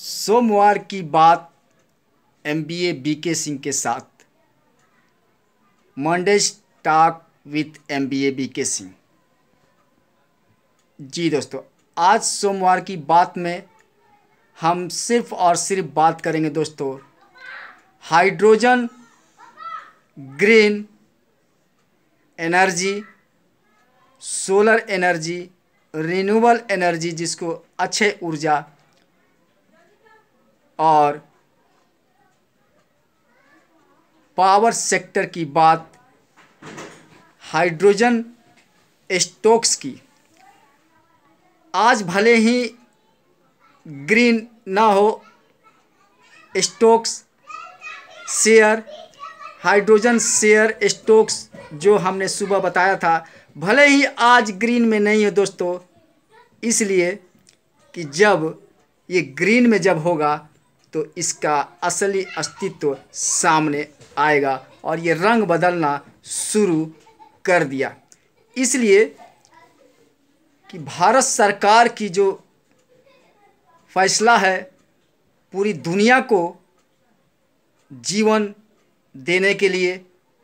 सोमवार की बात एमबीए बीके सिंह के साथ Monday talk with MBA BK Singh ji दोस्तों आज सोमवार की बात में हम सिर्फ और सिर्फ बात करेंगे दोस्तों hydrogen green energy solar energy renewable energy जिसको अच्छे ऊर्जा और पावर सेक्टर की बात हाइड्रोजन स्टॉक्स की आज भले ही ग्रीन ना हो stocks share hydrogen share stocks जो हमने सुबह बताया था भले ही आज ग्रीन में नहीं है दोस्तों इसलिए कि जब ये ग्रीन में जब होगा तो इसका असली अस्तित्व सामने आएगा और ये रंग बदलना शुरू कर दिया इसलिए कि भारत सरकार की जो फैसला है पूरी दुनिया को जीवन देने के लिए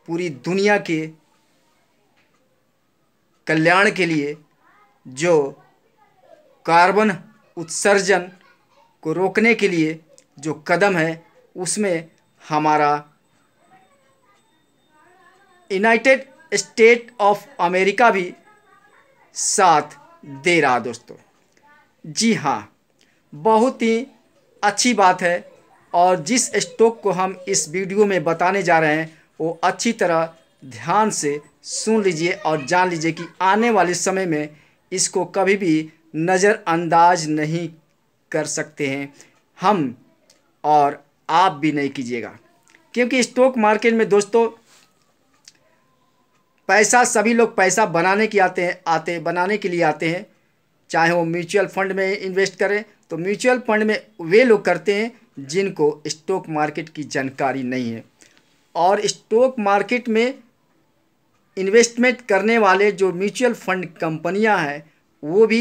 पूरी दुनिया के कल्याण के लिए जो कार्बन उत्सर्जन को रोकने के लिए जो कदम है उसमें हमारा यूनाइटेड स्टेट ऑफ अमेरिका भी साथ दे रहा दोस्तों जी हाँ बहुत ही अच्छी बात है और जिस स्टॉक को हम इस वीडियो में बताने जा रहे हैं वो अच्छी तरह ध्यान से सुन लीजिए और जान लीजिए कि आने वाले समय में इसको कभी भी नज़रअंदाज नहीं कर सकते हैं हम और आप भी नहीं कीजिएगा क्योंकि स्टॉक मार्केट में दोस्तों पैसा सभी लोग पैसा बनाने के आते हैं आते बनाने के लिए आते हैं चाहे वो म्यूचुअल फंड में इन्वेस्ट करें तो म्यूचुअल फंड में वे लोग करते हैं जिनको स्टॉक मार्केट की जानकारी नहीं है और स्टॉक मार्केट में इन्वेस्टमेंट करने वाले जो म्यूचुअल फंड कंपनियां हैं वो भी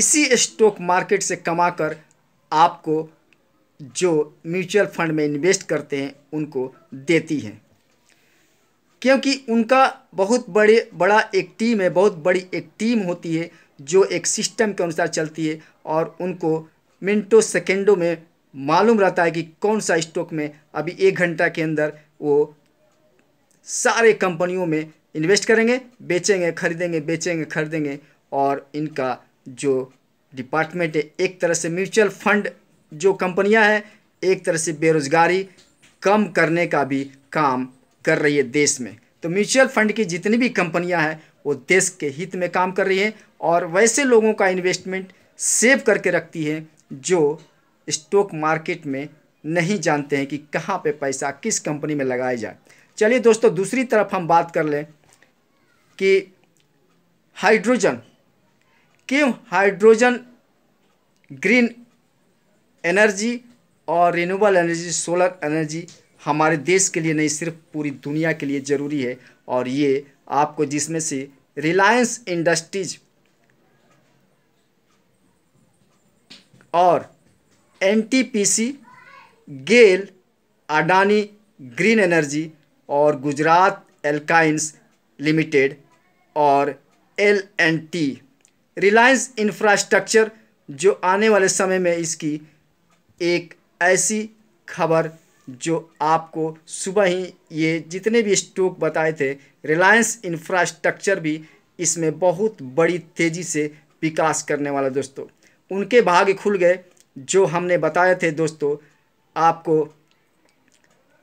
इसी स्टॉक मार्केट से कमाकर आपको जो म्यूचुअल फंड में इन्वेस्ट करते हैं उनको देती हैं क्योंकि उनका बहुत बड़े बड़ा एक टीम है बहुत बड़ी एक टीम होती है जो एक सिस्टम के अनुसार चलती है और उनको मिनटों सेकेंडों में मालूम रहता है कि कौन सा स्टॉक में अभी एक घंटा के अंदर वो सारे कंपनियों में इन्वेस्ट करेंगे बेचेंगे खरीदेंगे बेचेंगे खरीदेंगे और इनका जो डिपार्टमेंट है एक तरह से म्यूचुअल फंड जो कंपनियां हैं एक तरह से बेरोज़गारी कम करने का भी काम कर रही है देश में तो म्यूचुअल फंड की जितनी भी कंपनियां हैं वो देश के हित में काम कर रही हैं और वैसे लोगों का इन्वेस्टमेंट सेव करके रखती है जो स्टॉक मार्केट में नहीं जानते हैं कि कहाँ पर पैसा किस कंपनी में लगाया जाए चलिए दोस्तों दूसरी तरफ हम बात कर लें कि हाइड्रोजन क्यों हाइड्रोजन ग्रीन एनर्जी और रिन्यूबल एनर्जी सोलर एनर्जी हमारे देश के लिए नहीं सिर्फ पूरी दुनिया के लिए ज़रूरी है और ये आपको जिसमें से रिलायंस इंडस्ट्रीज और NTPC GAIL Adani green energy और गुजरात एल्काइंस लिमिटेड और L N T Reliance Infrastructure जो आने वाले समय में इसकी एक ऐसी खबर जो आपको सुबह ही ये जितने भी स्टॉक बताए थे रिलायंस इंफ्रास्ट्रक्चर भी इसमें बहुत बड़ी तेज़ी से विकास करने वाला दोस्तों उनके भाग खुल गए जो हमने बताए थे दोस्तों आपको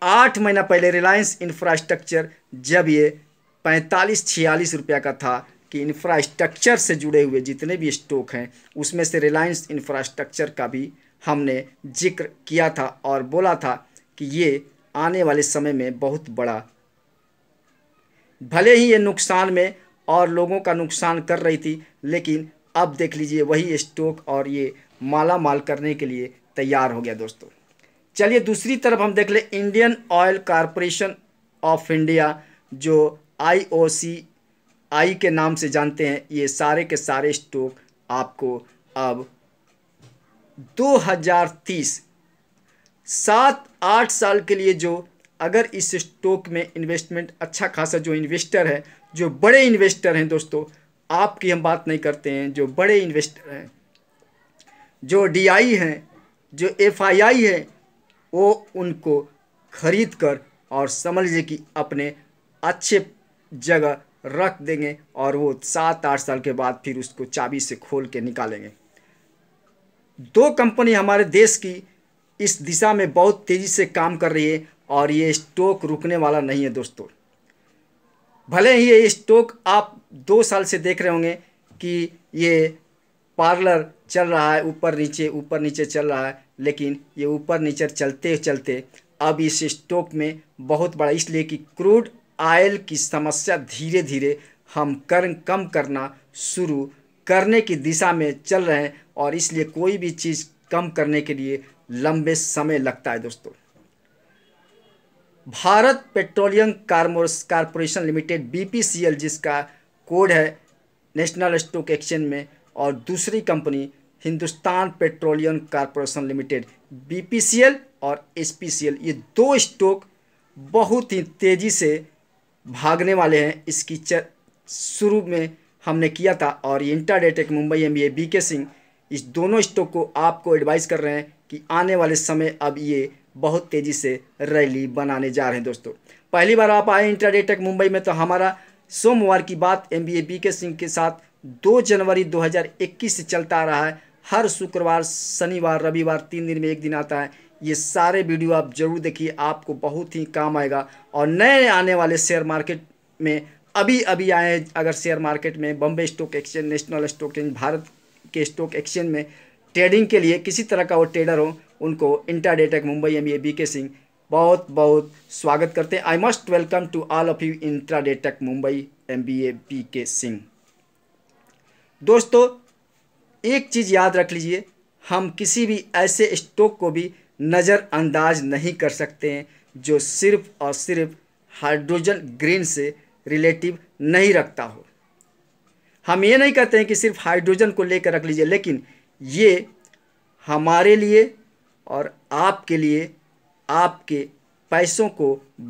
आठ महीना पहले रिलायंस इंफ्रास्ट्रक्चर जब ये पैंतालीस छियालीस रुपया का था कि इंफ्रास्ट्रक्चर से जुड़े हुए जितने भी स्टॉक हैं उसमें से रिलायंस इंफ्रास्ट्रक्चर का भी हमने जिक्र किया था और बोला था कि ये आने वाले समय में बहुत बड़ा भले ही ये नुकसान में और लोगों का नुकसान कर रही थी लेकिन अब देख लीजिए वही स्टॉक और ये माला माल करने के लिए तैयार हो गया दोस्तों चलिए दूसरी तरफ हम देख ले Indian Oil Corporation of India जो आईओसी आई के नाम से जानते हैं ये सारे के सारे स्टॉक आपको अब 2030 सात आठ साल के लिए जो अगर इस स्टॉक में इन्वेस्टमेंट अच्छा खासा जो इन्वेस्टर है जो बड़े इन्वेस्टर हैं दोस्तों आपकी हम बात नहीं करते हैं जो बड़े इन्वेस्टर हैं जो डीआई हैं जो एफआईआई है वो उनको खरीद कर और समझ लीजिए कि अपने अच्छे जगह रख देंगे और वो सात आठ साल के बाद फिर उसको चाबी से खोल के निकालेंगे दो कंपनी हमारे देश की इस दिशा में बहुत तेज़ी से काम कर रही है और ये स्टॉक रुकने वाला नहीं है दोस्तों भले ही ये स्टॉक आप दो साल से देख रहे होंगे कि ये पार्लर चल रहा है ऊपर नीचे ऊपर नीचे चल रहा है लेकिन ये ऊपर नीचे चलते चलते अब इस स्टॉक में बहुत बड़ा इसलिए कि क्रूड आयल की समस्या धीरे धीरे हम कर्म कम करना शुरू करने की दिशा में चल रहे हैं और इसलिए कोई भी चीज़ कम करने के लिए लंबे समय लगता है दोस्तों Bharat Petroleum Corporation Limited BPCL जिसका कोड है नेशनल स्टॉक एक्सचेंज में और दूसरी company Hindustan Petroleum Corporation Limited BPCL और एसपीसीएल ये दो स्टॉक बहुत ही तेज़ी से भागने वाले हैं इसकी शुरू में हमने किया था और ये डेटेक Mumbai M B K Singh इस दोनों स्टॉक को आपको एडवाइस कर रहे हैं कि आने वाले समय अब ये बहुत तेज़ी से रैली बनाने जा रहे हैं दोस्तों पहली बार आप आए इंटर डेटेक मुंबई में तो हमारा सोमवार की बात एम बी के सिंह के साथ दो जनवरी इक्कीस से चलता आ रहा है हर शुक्रवार शनिवार रविवार तीन दिन में एक दिन आता है ये सारे वीडियो आप जरूर देखिए आपको बहुत ही काम आएगा और नए आने वाले शेयर मार्केट में अभी अभी आए अगर शेयर मार्केट में Bombay Stock Exchange National Stock Exchange Bharat के स्टॉक एक्सचेंज में ट्रेडिंग के लिए किसी तरह का वो ट्रेडर हो उनको intraday Mumbai M B K Singh बहुत बहुत स्वागत करते हैं I must welcome to all of you इंट्राडेटक Mumbai M B A P K Singh दोस्तों एक चीज़ याद रख लीजिए हम किसी भी ऐसे स्टॉक को भी नज़रअंदाज नहीं कर सकते हैं जो सिर्फ और सिर्फ हाइड्रोजन ग्रीन से रिलेटिव नहीं रखता हो हम ये नहीं कहते हैं कि सिर्फ हाइड्रोजन को लेकर रख लीजिए लेकिन ये हमारे लिए और आपके लिए आपके पैसों को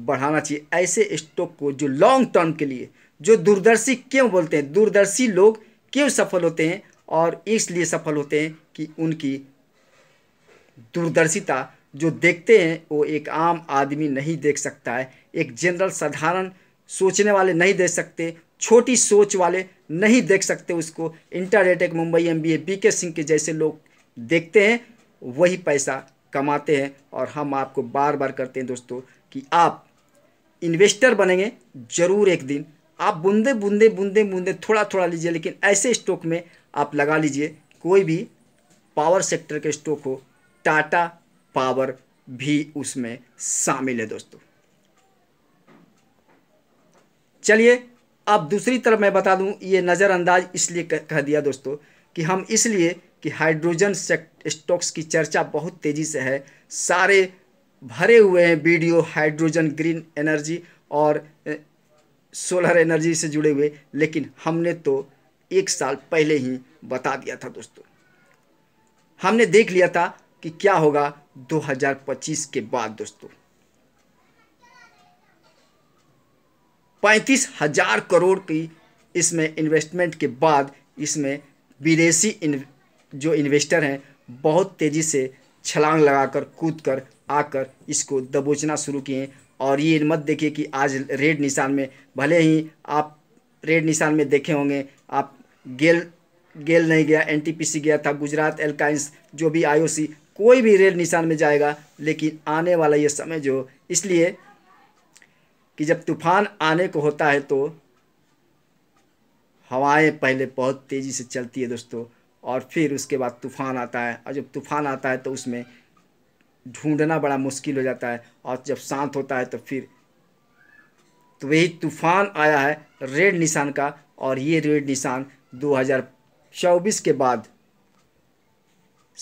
बढ़ाना चाहिए ऐसे स्टॉक को जो लॉन्ग टर्म के लिए जो दूरदर्शी क्यों बोलते हैं दूरदर्शी लोग क्यों सफल होते हैं और इसलिए सफल होते हैं कि उनकी दूरदर्शिता जो देखते हैं वो एक आम आदमी नहीं देख सकता है एक जनरल साधारण सोचने वाले नहीं देख सकते छोटी सोच वाले नहीं देख सकते उसको इंटर एटेक Mumbai M B A B K Singh के जैसे लोग देखते हैं वही पैसा कमाते हैं और हम आपको बार बार करते हैं दोस्तों कि आप इन्वेस्टर बनेंगे ज़रूर एक दिन आप बूंदे बूंदे बूंदे बूंदे थोड़ा थोड़ा लीजिए लेकिन ऐसे स्टॉक में आप लगा लीजिए कोई भी पावर सेक्टर के स्टॉक हो टाटा पावर भी उसमें शामिल है दोस्तों चलिए अब दूसरी तरफ मैं बता दूं ये नज़रअंदाज इसलिए कह दिया दोस्तों कि हम इसलिए कि हाइड्रोजन स्टॉक्स की चर्चा बहुत तेज़ी से है सारे भरे हुए हैं वीडियो हाइड्रोजन ग्रीन एनर्जी और सोलर एनर्जी से जुड़े हुए लेकिन हमने तो एक साल पहले ही बता दिया था दोस्तों हमने देख लिया था कि क्या होगा 2025 के बाद दोस्तों पैंतीस हजार करोड़ की इसमें इन्वेस्टमेंट के बाद इसमें विदेशी इन, जो इन्वेस्टर हैं बहुत तेज़ी से छलांग लगाकर कूद कर आकर इसको दबोचना शुरू किए और ये मत देखिए कि आज रेड निशान में भले ही आप रेड निशान में देखे होंगे आप गेल गेल नहीं गया एनटीपीसी गया था गुजरात एल्काइंस जो भी आईओसी कोई भी रेड निशान में जाएगा लेकिन आने वाला ये समय जो इसलिए कि जब तूफान आने को होता है तो हवाएं पहले बहुत तेज़ी से चलती है दोस्तों और फिर उसके बाद तूफान आता है और जब तूफान आता है तो उसमें ढूंढना बड़ा मुश्किल हो जाता है और जब शांत होता है तो फिर तो वही तूफान आया है रेड निशान का और ये रेड निशान 2024 के बाद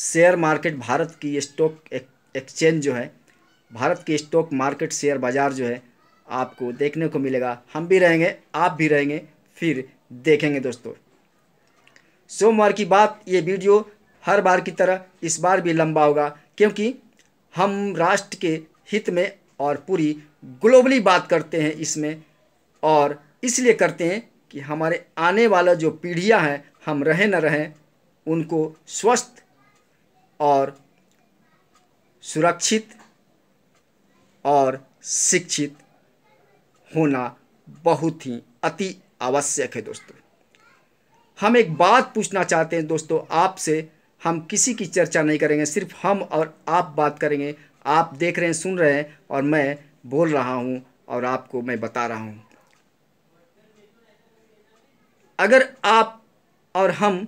शेयर मार्केट भारत की स्टॉक एक्सचेंज जो है भारत के स्टॉक मार्केट शेयर बाज़ार जो है आपको देखने को मिलेगा हम भी रहेंगे आप भी रहेंगे फिर देखेंगे दोस्तों सोमवार की बात ये वीडियो हर बार की तरह इस बार भी लंबा होगा क्योंकि हम राष्ट्र के हित में और पूरी ग्लोबली बात करते हैं इसमें और इसलिए करते हैं कि हमारे आने वाला जो पीढ़ियां हैं हम रहें न रहें उनको स्वस्थ और सुरक्षित और शिक्षित होना बहुत ही अति आवश्यक है दोस्तों हम एक बात पूछना चाहते हैं दोस्तों आपसे हम किसी की चर्चा नहीं करेंगे सिर्फ हम और आप बात करेंगे आप देख रहे हैं सुन रहे हैं और मैं बोल रहा हूँ और आपको मैं बता रहा हूँ अगर आप और हम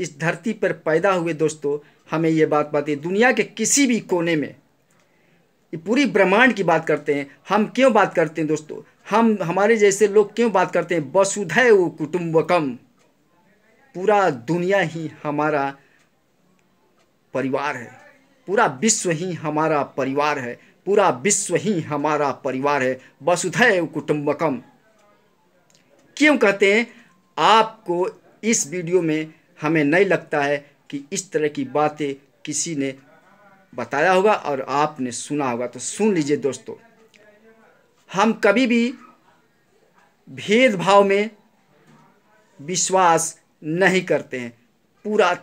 इस धरती पर पैदा हुए दोस्तों हमें ये बात बताइए दुनिया के किसी भी कोने में ये पूरी ब्रह्मांड की बात करते हैं हम क्यों बात करते हैं दोस्तों हम हमारे जैसे लोग क्यों बात करते हैं वसुधैव कुटुम्बकम पूरा दुनिया ही हमारा परिवार है पूरा विश्व ही हमारा परिवार है पूरा विश्व ही हमारा परिवार है वसुधैव कुटुम्बकम क्यों कहते हैं आपको इस वीडियो में हमें नहीं लगता है कि इस तरह की बातें किसी ने बताया होगा और आपने सुना होगा तो सुन लीजिए दोस्तों हम कभी भी भेदभाव में विश्वास नहीं करते हैं पूरा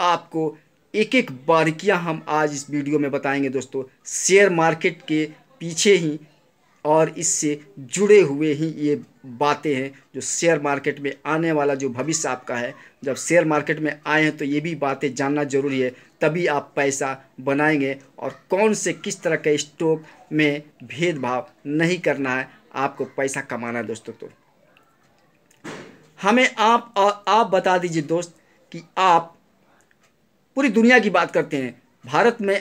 आपको एक एक बारीकियां हम आज इस वीडियो में बताएंगे दोस्तों शेयर मार्केट के पीछे ही और इससे जुड़े हुए ही ये बातें हैं जो शेयर मार्केट में आने वाला जो भविष्य आपका है जब शेयर मार्केट में आए हैं तो ये भी बातें जानना ज़रूरी है तभी आप पैसा बनाएंगे और कौन से किस तरह के स्टॉक में भेदभाव नहीं करना है आपको पैसा कमाना है दोस्तों तो हमें आप आप बता दीजिए दोस्त कि आप पूरी दुनिया की बात करते हैं भारत में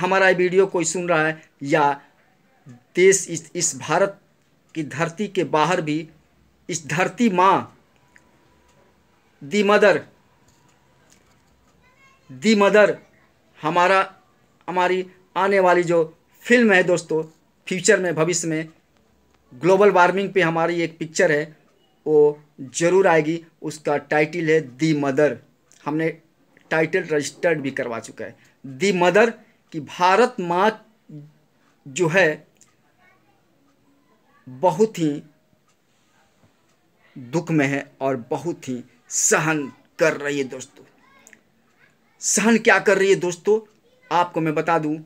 हमारा वीडियो कोई सुन रहा है या देश इस इस भारत की धरती के बाहर भी इस धरती माँ दी मदर दी मदर हमारा हमारी आने वाली जो फिल्म है दोस्तों फ्यूचर में भविष्य में ग्लोबल वार्मिंग पे हमारी एक पिक्चर है वो ज़रूर आएगी उसका टाइटल है दी मदर हमने टाइटल रजिस्टर्ड भी करवा चुका है दी मदर कि भारत माँ जो है बहुत ही दुख में है और बहुत ही सहन कर रही है दोस्तों सहन क्या कर रही है दोस्तों आपको मैं बता दूं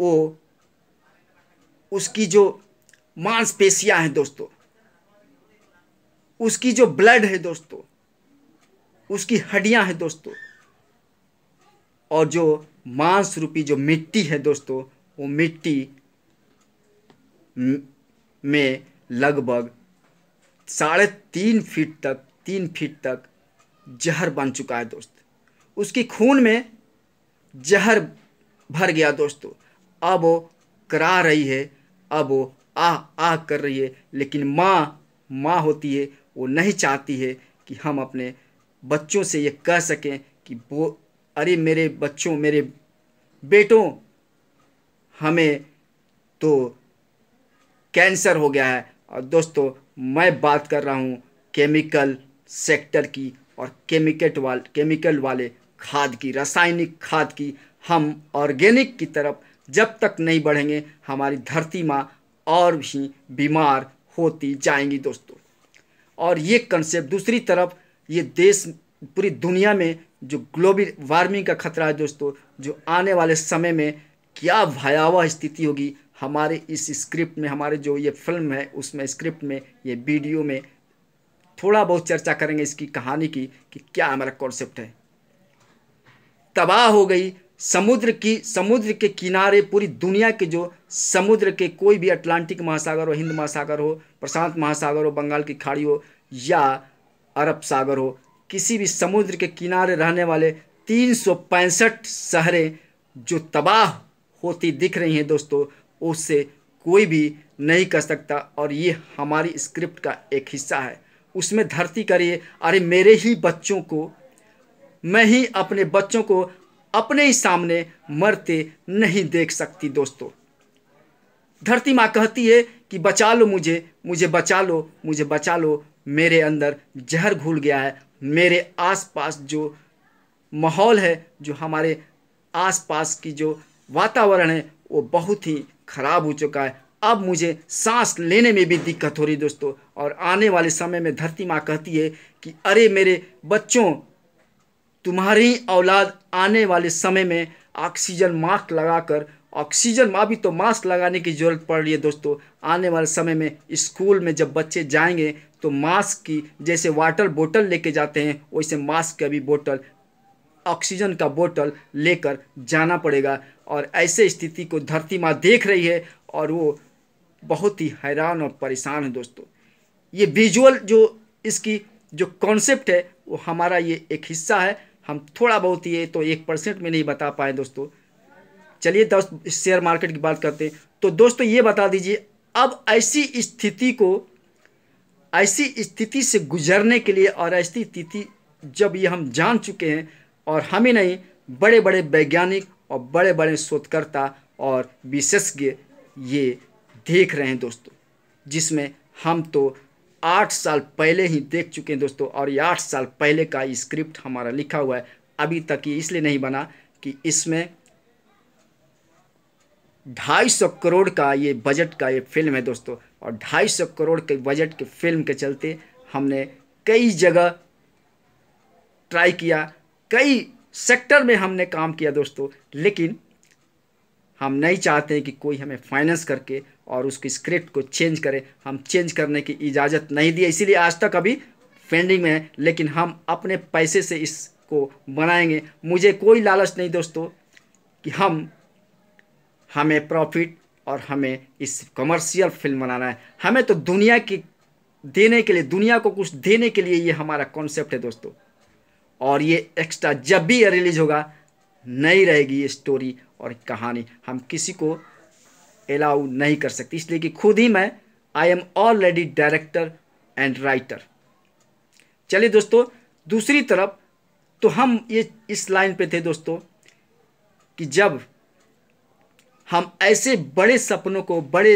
वो उसकी जो मांसपेशियां हैं दोस्तों उसकी जो ब्लड है दोस्तों उसकी हड्डियां हैं दोस्तों और जो मांस रूपी जो मिट्टी है दोस्तों वो मिट्टी में लगभग साढ़े तीन फीट तक तीन फीट तक जहर बन चुका है दोस्त उसकी खून में जहर भर गया दोस्तों अब वो करा रही है अब वो आ आ कर रही है लेकिन माँ माँ होती है वो नहीं चाहती है कि हम अपने बच्चों से ये कह सकें कि वो अरे मेरे बच्चों मेरे बेटों हमें तो कैंसर हो गया है और दोस्तों मैं बात कर रहा हूँ केमिकल सेक्टर की और केमिकेट वाल केमिकल वाले खाद की रासायनिक खाद की हम ऑर्गेनिक की तरफ जब तक नहीं बढ़ेंगे हमारी धरती माँ और भी बीमार होती जाएंगी दोस्तों और ये कंसेप्ट दूसरी तरफ ये देश पूरी दुनिया में जो ग्लोबल वार्मिंग का खतरा है दोस्तों जो आने वाले समय में क्या भयावह स्थिति होगी हमारे इस स्क्रिप्ट में हमारे जो ये फिल्म है उसमें स्क्रिप्ट में ये वीडियो में थोड़ा बहुत चर्चा करेंगे इसकी कहानी की कि क्या हमारा कॉन्सेप्ट है तबाह हो गई समुद्र की समुद्र के किनारे पूरी दुनिया के जो समुद्र के कोई भी अटलांटिक महासागर हो हिंद महासागर हो प्रशांत महासागर हो बंगाल की खाड़ी हो या अरब सागर हो किसी भी समुद्र के किनारे रहने वाले तीन शहरें जो तबाह होती दिख रही हैं दोस्तों उससे कोई भी नहीं कर सकता और ये हमारी स्क्रिप्ट का एक हिस्सा है उसमें धरती करिए अरे मेरे ही बच्चों को मैं ही अपने बच्चों को अपने ही सामने मरते नहीं देख सकती दोस्तों धरती माँ कहती है कि बचा लो मुझे मुझे बचा लो मुझे बचा लो मेरे अंदर जहर घुल गया है मेरे आसपास जो माहौल है जो हमारे आसपास की जो वातावरण है वो बहुत ही ख़राब हो चुका है अब मुझे सांस लेने में भी दिक्कत हो रही दोस्तों और आने वाले समय में धरती माँ कहती है कि अरे मेरे बच्चों तुम्हारी औलाद आने वाले समय में ऑक्सीजन मास्क लगाकर ऑक्सीजन माँ भी तो मास्क लगाने की ज़रूरत पड़ रही है दोस्तों आने वाले समय में स्कूल में जब बच्चे जाएंगे तो मास्क की जैसे वाटर बोतल लेके जाते हैं वैसे मास्क का भी बोतल ऑक्सीजन का बोतल लेकर जाना पड़ेगा और ऐसे स्थिति को धरती माँ देख रही है और वो बहुत ही हैरान और परेशान है दोस्तों ये विजुअल जो इसकी जो कॉन्सेप्ट है वो हमारा ये एक हिस्सा है हम थोड़ा बहुत ये तो एक परसेंट में नहीं बता पाए दोस्तों चलिए दोस्त शेयर मार्केट की बात करते हैं तो दोस्तों ये बता दीजिए अब ऐसी स्थिति को ऐसी स्थिति से गुजरने के लिए और ऐसी स्थिति जब ये हम जान चुके हैं और हम ही नहीं बड़े बड़े वैज्ञानिक और बड़े बड़े शोधकर्ता और विशेषज्ञ ये देख रहे हैं दोस्तों जिसमें हम तो आठ साल पहले ही देख चुके हैं दोस्तों और ये आठ साल पहले का स्क्रिप्ट हमारा लिखा हुआ है अभी तक ये इसलिए नहीं बना कि इसमें ढाई सौ करोड़ का ये बजट का ये फिल्म है दोस्तों और ढाई सौ करोड़ के बजट के फिल्म के चलते हमने कई जगह ट्राई किया कई सेक्टर में हमने काम किया दोस्तों लेकिन हम नहीं चाहते हैं कि कोई हमें फाइनेंस करके और उसकी स्क्रिप्ट को चेंज करें हम चेंज करने की इजाज़त नहीं दी इसीलिए आज तक अभी पेंडिंग में है लेकिन हम अपने पैसे से इसको बनाएंगे मुझे कोई लालच नहीं दोस्तों कि हम हमें प्रॉफिट और हमें इस कमर्शियल फिल्म बनाना है हमें तो दुनिया की देने के लिए दुनिया को कुछ देने के लिए ये हमारा कॉन्सेप्ट है दोस्तों और ये एक्स्ट्रा जब भी ये रिलीज होगा नहीं रहेगी ये स्टोरी और कहानी हम किसी को अलाउ नहीं कर सकते इसलिए कि खुद ही मैं I am already director and writer चलिए दोस्तों दूसरी तरफ तो हम ये इस लाइन पे थे दोस्तों कि जब हम ऐसे बड़े सपनों को बड़े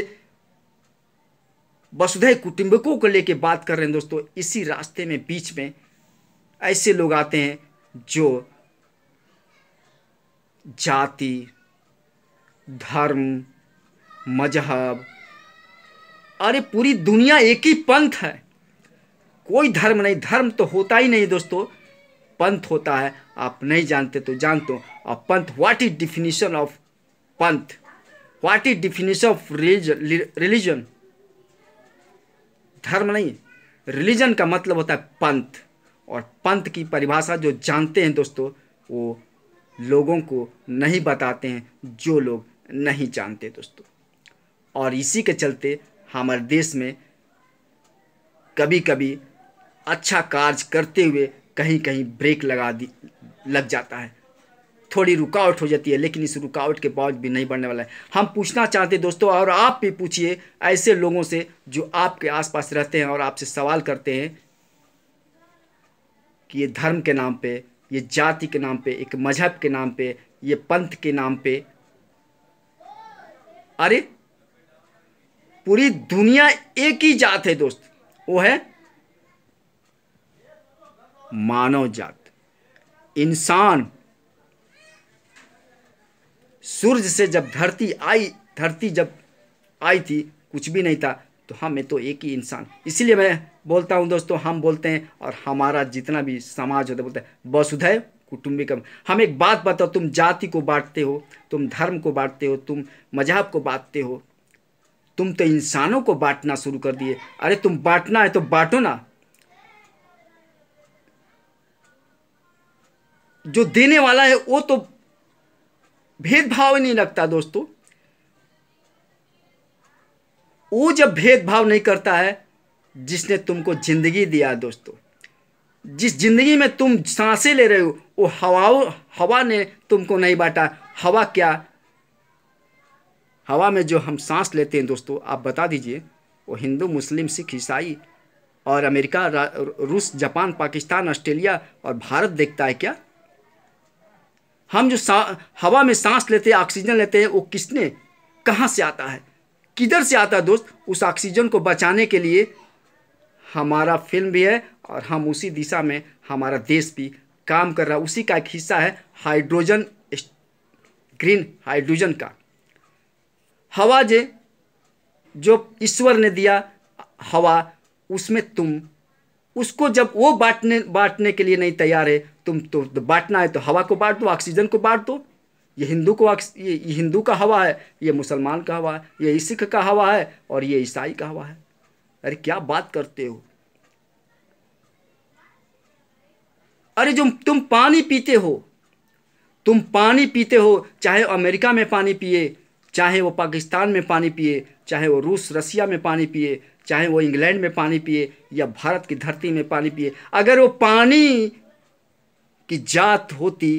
वसुधे कुटुंबकों को लेके बात कर रहे हैं दोस्तों इसी रास्ते में बीच में ऐसे लोग आते हैं जो जाति धर्म मजहब अरे पूरी दुनिया एक ही पंथ है कोई धर्म नहीं धर्म तो होता ही नहीं दोस्तों पंथ होता है आप नहीं जानते तो जानते हो और पंथ व्हाट इज डिफिनेशन ऑफ पंथ what is definition of religion religion धर्म नहीं रिलीजन का मतलब होता है पंथ और पंथ की परिभाषा जो जानते हैं दोस्तों वो लोगों को नहीं बताते हैं जो लोग नहीं जानते दोस्तों और इसी के चलते हमारे देश में कभी कभी अच्छा कार्य करते हुए कहीं कहीं ब्रेक लगा दी लग जाता है थोड़ी रुकावट हो जाती है लेकिन इस रुकावट के बाद भी नहीं बढ़ने वाला है हम पूछना चाहते दोस्तों और आप भी पूछिए ऐसे लोगों से जो आपके आसपास रहते हैं और आपसे सवाल करते हैं कि ये धर्म के नाम पे ये जाति के नाम पे एक मजहब के नाम पे ये पंथ के नाम पे अरे पूरी दुनिया एक ही जात है दोस्त वो है मानव जात इंसान सूरज से जब धरती आई धरती जब आई थी कुछ भी नहीं था तो हम तो एक ही इंसान इसीलिए मैं बोलता हूँ दोस्तों हम बोलते हैं और हमारा जितना भी समाज होता है बोलते हैं वसुधैव कुटुम्बिकम हम एक बात बताओ तुम जाति को बांटते हो तुम धर्म को बांटते हो तुम मजहब को बांटते हो तुम तो इंसानों को बांटना शुरू कर दिए अरे तुम बांटना है तो बांटो ना जो देने वाला है वो तो भेदभाव नहीं रखता दोस्तों वो जब भेदभाव नहीं करता है जिसने तुमको ज़िंदगी दिया दोस्तों जिस ज़िंदगी में तुम सांसें ले रहे हो वो हवा हवा ने तुमको नहीं बांटा हवा क्या हवा में जो हम सांस लेते हैं दोस्तों आप बता दीजिए वो हिंदू मुस्लिम सिख ईसाई और अमेरिका रूस जापान पाकिस्तान ऑस्ट्रेलिया और भारत देखता है क्या हम जो हवा में सांस लेते हैं ऑक्सीजन लेते हैं वो किसने कहाँ से आता है किधर से आता है दोस्त उस ऑक्सीजन को बचाने के लिए हमारा फिल्म भी है और हम उसी दिशा में हमारा देश भी काम कर रहा है उसी का एक हिस्सा है हाइड्रोजन ग्रीन हाइड्रोजन का हवा जे जो ईश्वर ने दिया हवा उसमें तुम उसको जब वो बांटने बांटने के लिए नहीं तैयार है तुम तो, तो बांटना है तो हवा को बांट दो ऑक्सीजन को बांट दो ये हिंदू को ये हिंदू का हवा है ये मुसलमान का हवा है ये सिख का हवा है और ये ईसाई का हवा है अरे क्या बात करते हो अरे जो तुम पानी पीते हो तुम पानी पीते हो चाहे अमेरिका में पानी पिए चाहे वो पाकिस्तान में पानी पिए चाहे वो रूस रसिया में पानी पिए चाहे वो इंग्लैंड में पानी पिए या भारत की धरती में पानी पिए अगर वो पानी की जात होती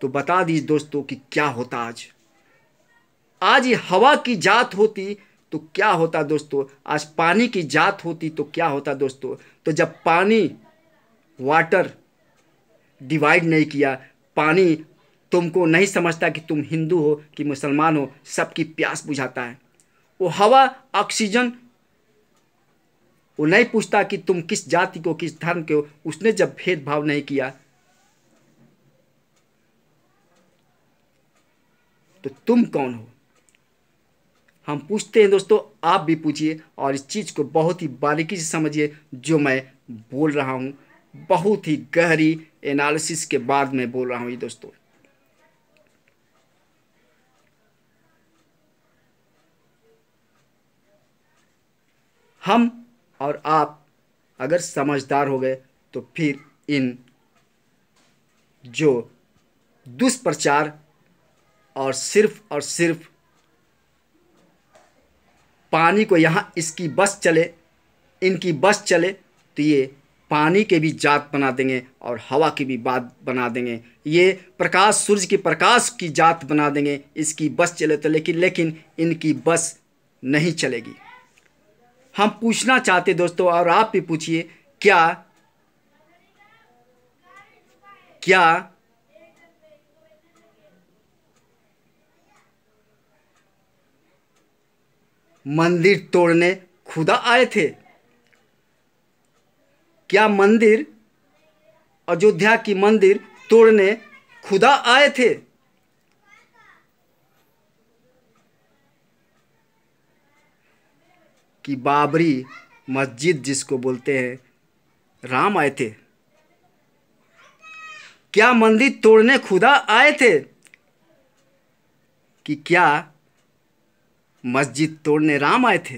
तो बता दीजिए दोस्तों कि क्या होता आज आज ये हवा की जात होती तो क्या होता दोस्तों आज पानी की जात होती तो क्या होता दोस्तों तो जब पानी वाटर डिवाइड नहीं किया पानी तुमको नहीं समझता कि तुम हिंदू हो कि मुसलमान हो सबकी प्यास बुझाता है वो हवा ऑक्सीजन वो नहीं पूछता कि तुम किस जाति को किस धर्म के हो उसने जब भेदभाव नहीं किया तो तुम कौन हो हम पूछते हैं दोस्तों आप भी पूछिए और इस चीज़ को बहुत ही बारीकी से समझिए जो मैं बोल रहा हूँ बहुत ही गहरी एनालिसिस के बाद मैं बोल रहा हूँ ये दोस्तों हम और आप अगर समझदार हो गए तो फिर इन जो दुष्प्रचार और सिर्फ और सिर्फ पानी को यहाँ इसकी बस चले इनकी बस चले तो ये पानी के भी जात बना देंगे और हवा की भी बात बना देंगे ये प्रकाश सूर्य के प्रकाश की जात बना देंगे इसकी बस चले तो लेकिन लेकिन इनकी बस नहीं चलेगी हम पूछना चाहते दोस्तों और आप भी पूछिए क्या क्या मंदिर तोड़ने खुदा आए थे क्या मंदिर अयोध्या की मंदिर तोड़ने खुदा आए थे कि बाबरी मस्जिद जिसको बोलते हैं राम आए थे क्या मंदिर तोड़ने खुदा आए थे कि क्या मस्जिद तोड़ने राम आए थे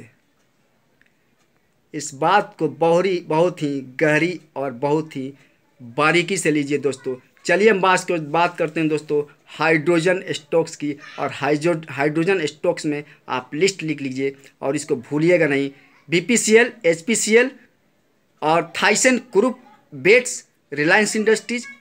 इस बात को बहुरी बहुत ही गहरी और बहुत ही बारीकी से लीजिए दोस्तों चलिए हम बात बात करते हैं दोस्तों हाइड्रोजन स्टॉक्स की और हाइड्रो हाइड्रोजन स्टॉक्स में आप लिस्ट लिख लीजिए और इसको भूलिएगा नहीं B P C L H P C L और Thyssen group bets Reliance industries